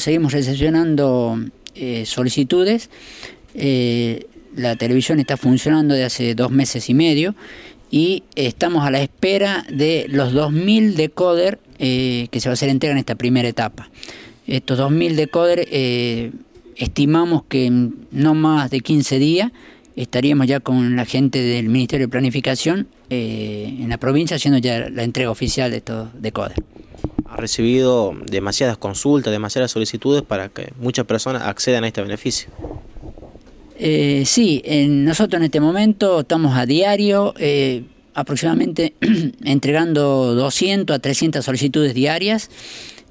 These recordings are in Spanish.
Seguimos recepcionando eh, solicitudes. Eh, la televisión está funcionando de hace dos meses y medio y estamos a la espera de los 2.000 decoders eh, que se va a hacer entrega en esta primera etapa. Estos 2.000 decoders, estimamos que en no más de 15 días estaríamos ya con la gente del Ministerio de Planificación en la provincia haciendo ya la entrega oficial de estos decoder ha recibido demasiadas consultas, demasiadas solicitudes para que muchas personas accedan a este beneficio. Eh, sí, nosotros en este momento estamos a diario eh, aproximadamente entregando 200 a 300 solicitudes diarias,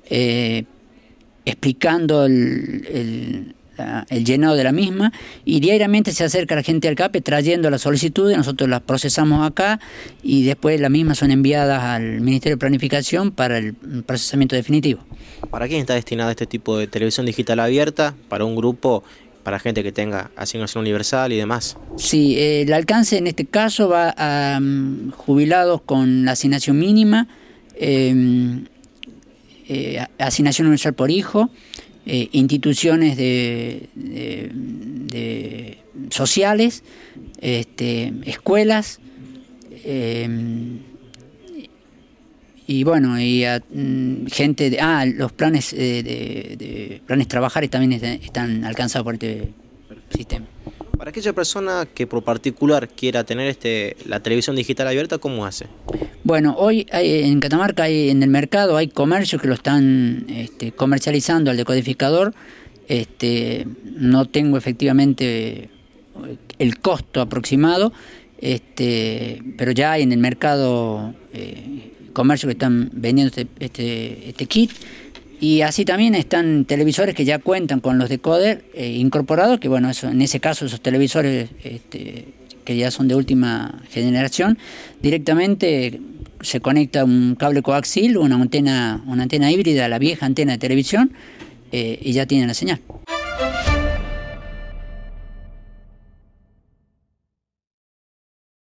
eh, explicando el el llenado de la misma y diariamente se acerca la gente al CAPE trayendo las solicitudes, nosotros las procesamos acá y después las mismas son enviadas al Ministerio de Planificación para el procesamiento definitivo. ¿Para quién está destinada este tipo de televisión digital abierta? Para un grupo para gente que tenga asignación universal y demás. Sí, el alcance en este caso va a mm, jubilados con la asignación mínima, em, eh, asignación universal por hijo, eh, instituciones de, sociales, este, escuelas, eh, y bueno, y mm, gente de, ah, los planes eh, de, de planes trabajares también están alcanzados por este sistema. Para aquella persona que por particular quiera tener este la televisión digital abierta, ¿cómo hace? Bueno, hoy en Catamarca hay, en el mercado hay comercios que lo están este, comercializando al decodificador. Este, no tengo efectivamente eh, el costo aproximado, este, pero ya hay en el mercado eh, comercio que están vendiendo este, este, kit. Y así también están televisores que ya cuentan con los decoder eh, incorporados, que bueno, eso, en ese caso esos televisores que ya son de última generación, directamente se conecta un cable coaxil, una antena, una antena híbrida, la vieja antena de televisión, eh, y ya tiene la señal.